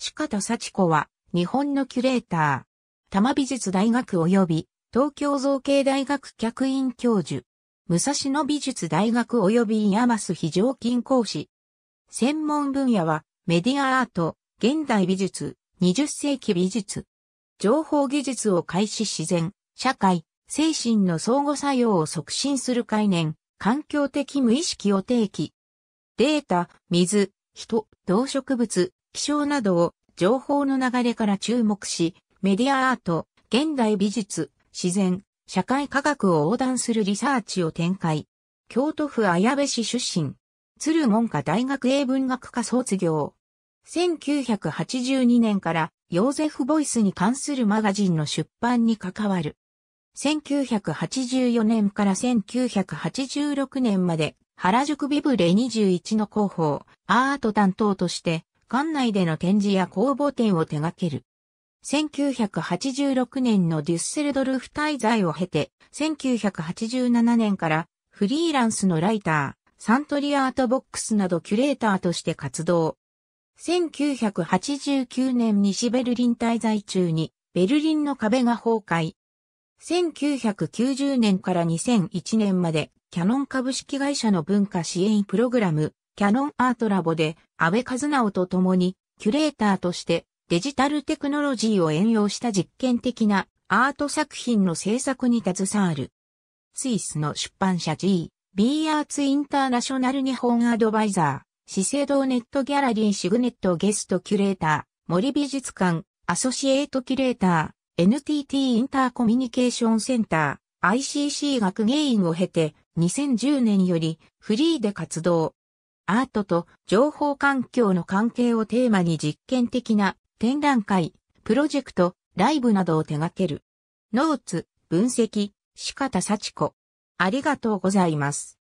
鹿と幸子は、日本のキュレーター。多摩美術大学及び、東京造形大学客員教授。武蔵野美術大学及び山ヤス非常勤講師。専門分野は、メディアアート、現代美術、20世紀美術。情報技術を開始自然、社会、精神の相互作用を促進する概念、環境的無意識を提起。データ、水、人、動植物、気象などを情報の流れから注目し、メディアアート、現代美術、自然、社会科学を横断するリサーチを展開。京都府綾部市出身。鶴門下大学英文学科卒業。1982年からヨーゼフ・ボイスに関するマガジンの出版に関わる。1984年から1986年まで原宿ビブレ21の広報、アート担当として館内での展示や公募展を手掛ける。1986年のデュッセルドルフ滞在を経て、1987年からフリーランスのライター、サントリーアートボックスなどキュレーターとして活動。1989年西ベルリン滞在中にベルリンの壁が崩壊。1990年から2001年までキャノン株式会社の文化支援プログラムキャノンアートラボで、安倍和直と共に、キュレーターとして、デジタルテクノロジーを援用した実験的なアート作品の制作に携わる。スイスの出版社 G、B アーツインターナショナル日本アドバイザー、資生堂ネットギャラリーシグネットゲストキュレーター、森美術館、アソシエイトキュレーター、NTT インターコミュニケーションセンター、ICC 学芸員を経て、2010年よりフリーで活動。アートと情報環境の関係をテーマに実験的な展覧会、プロジェクト、ライブなどを手掛ける。ノーツ、分析、仕方幸子。ありがとうございます。